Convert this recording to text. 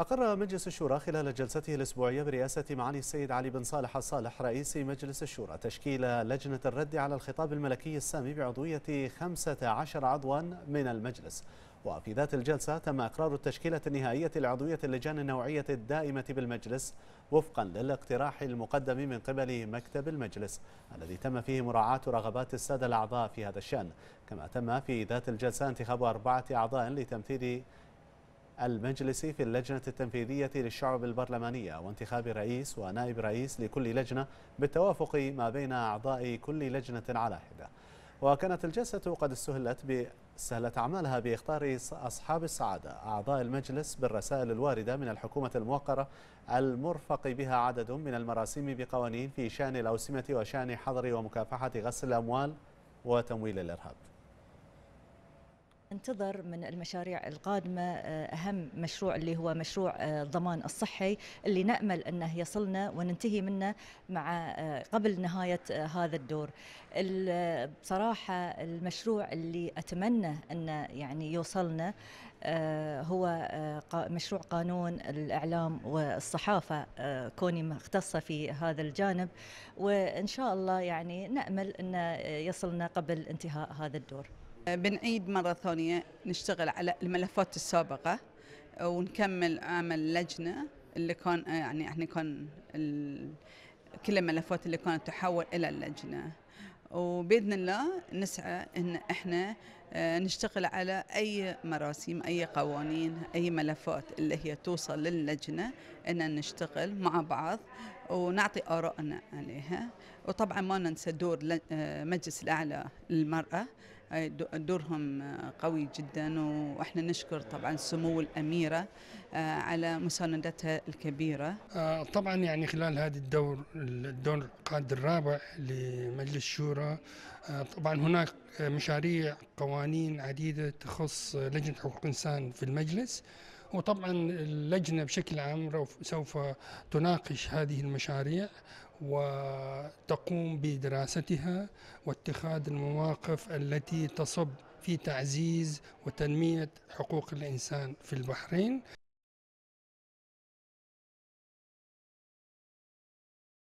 أقر مجلس الشورى خلال جلسته الأسبوعية برئاسة معالي السيد علي بن صالح الصالح رئيس مجلس الشورى تشكيل لجنة الرد على الخطاب الملكي السامي بعضوية 15 عضوا من المجلس وفي ذات الجلسة تم إقرار التشكيلة النهائية لعضوية اللجان النوعية الدائمة بالمجلس وفقا للاقتراح المقدم من قبل مكتب المجلس الذي تم فيه مراعاة رغبات السادة الأعضاء في هذا الشأن كما تم في ذات الجلسة انتخاب أربعة أعضاء لتمثيل المجلس في اللجنة التنفيذية للشعب البرلمانية وانتخاب رئيس ونائب رئيس لكل لجنة بالتوافق ما بين أعضاء كل لجنة على حدة وكانت الجلسة قد استهلت سهلت أعمالها بإختار أصحاب السعادة أعضاء المجلس بالرسائل الواردة من الحكومة الموقرة المرفق بها عدد من المراسيم بقوانين في شأن الأوسمة وشأن حظر ومكافحة غسل الأموال وتمويل الإرهاب ننتظر من المشاريع القادمة آه، أهم مشروع اللي هو مشروع آه، الضمان الصحي اللي نأمل أنه يصلنا وننتهي منه مع آه، قبل نهاية هذا الدور بصراحة المشروع اللي أتمنى أنه يعني يوصلنا هو مشروع قانون الإعلام والصحافة كوني مختصة في هذا الجانب وإن شاء الله يعني نأمل أنه يصلنا قبل انتهاء هذا الدور بنعيد مرة ثانية نشتغل على الملفات السابقة ونكمل عمل لجنة اللي كان يعني احنا كان كل الملفات اللي كانت تحول إلى اللجنة وباذن الله نسعى ان احنا آه، نشتغل على اي مراسيم اي قوانين اي ملفات اللي هي توصل للجنه ان نشتغل مع بعض ونعطي ارائنا عليها وطبعا ما ننسى دور آه، مجلس الاعلى للمراه دورهم قوي جدا واحنا نشكر طبعا سمو الاميره آه، على مساندتها الكبيره. آه، طبعا يعني خلال هذا الدور الدور القائد الرابع لمجلس الشورى آه، طبعا هناك مشاريع قوانين عديده تخص لجنه حقوق الانسان في المجلس وطبعا اللجنه بشكل عام سوف تناقش هذه المشاريع وتقوم بدراستها واتخاذ المواقف التي تصب في تعزيز وتنمية حقوق الإنسان في البحرين